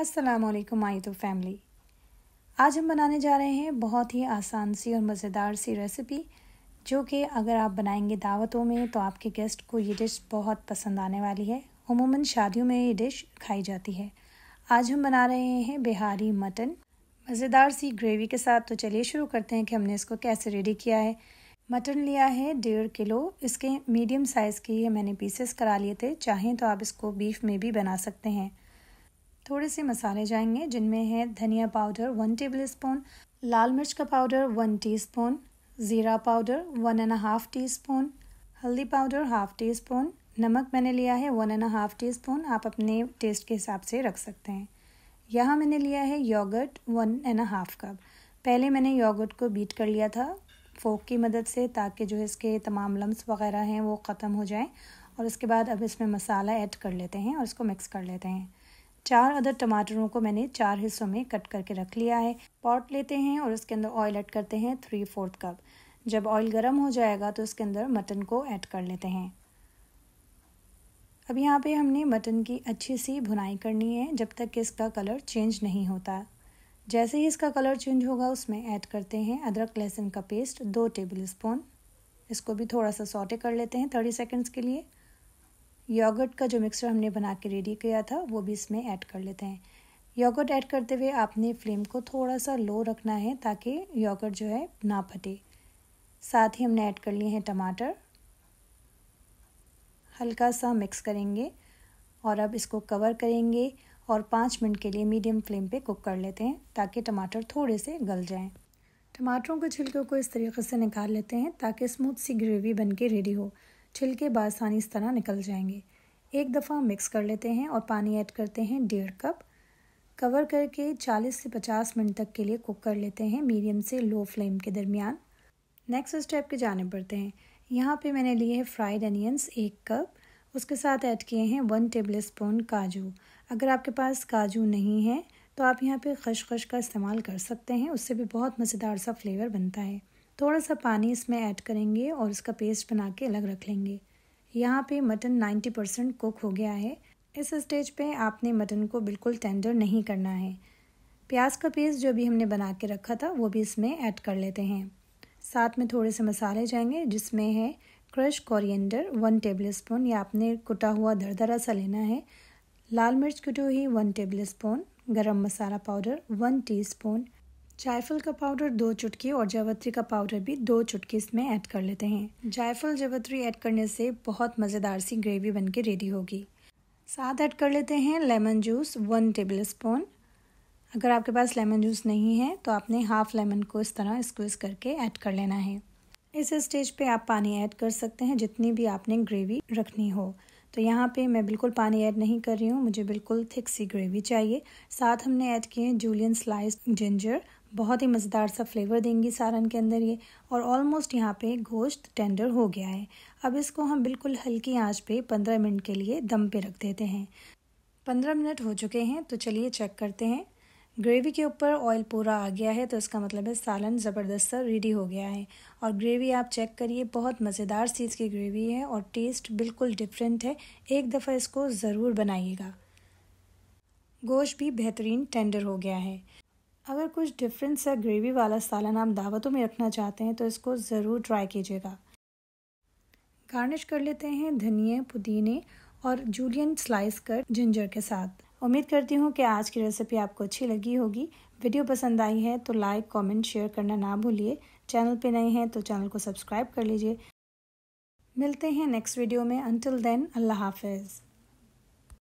अस्सलाम वालेकुम my YouTube family आज हम बनाने जा रहे हैं बहुत ही आसान सी और मज़ेदार सी रेसिपी जो कि अगर आप बनाएंगे दावतों में तो आपके गेस्ट को ये डिश बहुत पसंद आने वाली है उमूमन शादियों में ये डिश खाई जाती है आज हम बना रहे हैं बिहारी मटन मज़ेदार सी ग्रेवी के साथ तो चलिए शुरू करते हैं कि हमने इसको कैसे रेडी किया है मटन लिया है डेढ़ किलो इसके मीडियम साइज़ के ये मैंने पीसेस करा लिए थे चाहें तो आप इसको बीफ में भी बना सकते हैं थोड़े से मसाले जाएंगे जिनमें है धनिया पाउडर वन टेबल स्पून लाल मिर्च का पाउडर वन टीस्पून ज़ीरा powder one and half teaspoon हल्दी पाउडर हाफ़ टी स्पून नमक मैंने लिया है one and half teaspoon आप अपने टेस्ट के हिसाब से रख सकते हैं यहाँ मैंने लिया है yoghurt one and half cup पहले मैंने योगर्ट को बीट कर लिया था फोक की मदद से ताकि जो इसके तमाम लम्स वगैरह हैं वो ख़त्म हो जाएं और उसके बाद अब इसमें मसाला ऐड कर लेते हैं और इसको मिक्स कर लेते हैं चार अदर टमाटरों को मैंने चार हिस्सों में कट करके रख लिया है पॉट लेते हैं और उसके अंदर ऑयल ऐड करते हैं थ्री फोर्थ कप जब ऑयल गर्म हो जाएगा तो उसके अंदर मटन को ऐड कर लेते हैं अब यहाँ पे हमने मटन की अच्छी सी भुनाई करनी है जब तक कि इसका कलर चेंज नहीं होता जैसे ही इसका कलर चेंज होगा उसमें ऐड करते हैं अदरक लहसुन का पेस्ट दो टेबल स्पून इसको भी थोड़ा सा सॉटे कर लेते हैं थर्टी सेकेंड्स के लिए योगर्ट का जो मिक्सर हमने बना के रेडी किया था वो भी इसमें ऐड कर लेते हैं योगर्ट ऐड करते हुए आपने फ्लेम को थोड़ा सा लो रखना है ताकि योगर्ट जो है ना फटे साथ ही हमने ऐड कर लिए हैं टमाटर हल्का सा मिक्स करेंगे और अब इसको कवर करेंगे और पाँच मिनट के लिए मीडियम फ्लेम पे कुक कर लेते हैं ताकि टमाटर थोड़े से गल जाएं। टमाटरों के छिलकों को इस तरीके से निकाल लेते हैं ताकि स्मूथ सी ग्रेवी बन के रेडी हो छिलके बासानी इस तरह निकल जाएंगे एक दफ़ा मिक्स कर लेते हैं और पानी ऐड करते हैं डेढ़ कप कवर करके 40 से 50 मिनट तक के लिए कुक कर लेते हैं मीडियम से लो फ्लेम के दरमियान नेक्स्ट स्टेप के जाने पड़ते हैं यहाँ पे मैंने लिए हैं फ्राइड अनियंस एक कप उसके साथ ऐड किए हैं वन टेबल स्पून काजू अगर आपके पास काजू नहीं है तो आप यहाँ पे खशखश का इस्तेमाल कर सकते हैं उससे भी बहुत मज़ेदार सा फ्लेवर बनता है थोड़ा सा पानी इसमें ऐड करेंगे और इसका पेस्ट बना के अलग रख लेंगे यहाँ पे मटन नाइन्टी परसेंट कुक हो गया है इस स्टेज पे आपने मटन को बिल्कुल टेंडर नहीं करना है प्याज का पेस्ट जो भी हमने बना के रखा था वो भी इसमें ऐड कर लेते हैं साथ में थोड़े से मसाले जाएंगे जिसमें है crush coriander one tablespoon या आपने कुटा हुआ दरदरा सा लेना है लाल मिर्च कुटी हुई वन टेबल स्पून गर्म मसाला पाउडर वन स्पून जायफल का पाउडर दो चुटकी और जावत्री का पाउडर भी दो चुटकी इसमें ऐड कर लेते हैं जायफल जावत्री ऐड करने से बहुत मज़ेदार सी ग्रेवी बन के रेडी होगी साथ ऐड कर लेते हैं lemon juice one tablespoon अगर आपके पास लेमन जूस नहीं है तो आपने हाफ़ लेमन को इस तरह स्क्वीज़ करके ऐड कर लेना है इस स्टेज पे आप पानी ऐड कर सकते हैं जितनी भी आपने ग्रेवी रखनी हो तो यहाँ पे मैं बिल्कुल पानी ऐड नहीं कर रही हूँ मुझे बिल्कुल थिक सी ग्रेवी चाहिए साथ हमने ऐड किए हैं जूलियन स्लाइस जिंजर बहुत ही मज़ेदार सा फ्लेवर देंगी सारन के अंदर ये और ऑलमोस्ट यहाँ पे गोश्त टेंडर हो गया है अब इसको हम बिल्कुल हल्की आंच पे पंद्रह मिनट के लिए दम पे रख देते हैं पंद्रह मिनट हो चुके हैं तो चलिए चेक करते हैं ग्रेवी के ऊपर ऑयल पूरा आ गया है तो इसका मतलब है सालन ज़बरदस्त सा रेडी हो गया है और ग्रेवी आप चेक करिए बहुत मज़ेदार चीज़ की ग्रेवी है और टेस्ट बिल्कुल डिफरेंट है एक दफ़ा इसको ज़रूर बनाइएगा गोश्त भी बेहतरीन टेंडर हो गया है अगर कुछ डिफरेंट सा ग्रेवी वाला सालन आप दावतों में रखना चाहते हैं तो इसको ज़रूर ट्राई कीजिएगा गार्निश कर लेते हैं धनिया पुदीने और जूलियन स्लाइस कर जिंजर के साथ उम्मीद करती हूँ कि आज की रेसिपी आपको अच्छी लगी होगी वीडियो पसंद आई है तो लाइक कमेंट शेयर करना ना भूलिए चैनल पे नए हैं तो चैनल को सब्सक्राइब कर लीजिए मिलते हैं नेक्स्ट वीडियो में अंटिल देन अल्लाह हाफिज़